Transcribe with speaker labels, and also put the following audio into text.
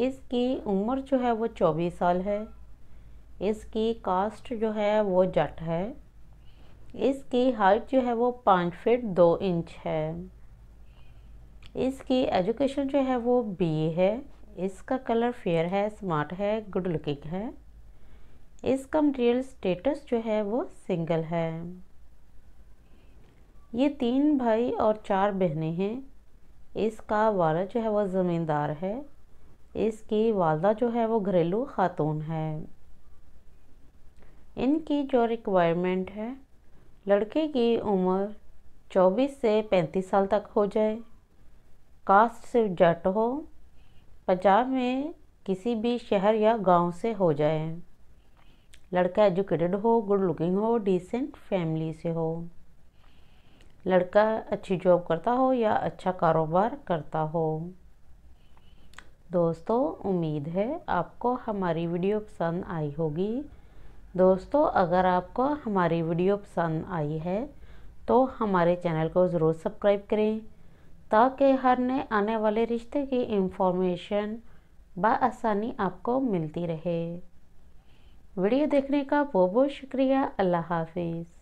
Speaker 1: इसकी उम्र जो है वो चौबीस साल है इसकी कास्ट जो है वो जट है इसकी हाइट जो है वो पाँच फिट दो इंच है इसकी एजुकेशन जो है वो बी है इसका कलर फेयर है स्मार्ट है गुड लुकिंग है इसका मटेरियल स्टेटस जो है वो सिंगल है ये तीन भाई और चार बहनें हैं इसका वाला जो है वो ज़मींदार है इसकी वालदा जो है वो घरेलू ख़ातून है इनकी जो रिक्वायरमेंट है लड़के की उम्र 24 से 35 साल तक हो जाए कास्ट से जट हो पंजाब में किसी भी शहर या गांव से हो जाए लड़का एजुकेटेड हो गुड लुकिंग हो डिसेंट फैमिली से हो लड़का अच्छी जॉब करता हो या अच्छा कारोबार करता हो दोस्तों उम्मीद है आपको हमारी वीडियो पसंद आई होगी दोस्तों अगर आपको हमारी वीडियो पसंद आई है तो हमारे चैनल को ज़रूर सब्सक्राइब करें ताकि हर नए आने वाले रिश्ते की इंफॉर्मेशन आसानी आपको मिलती रहे वीडियो देखने का बहुत बहुत शुक्रिया अल्लाह हाफिज़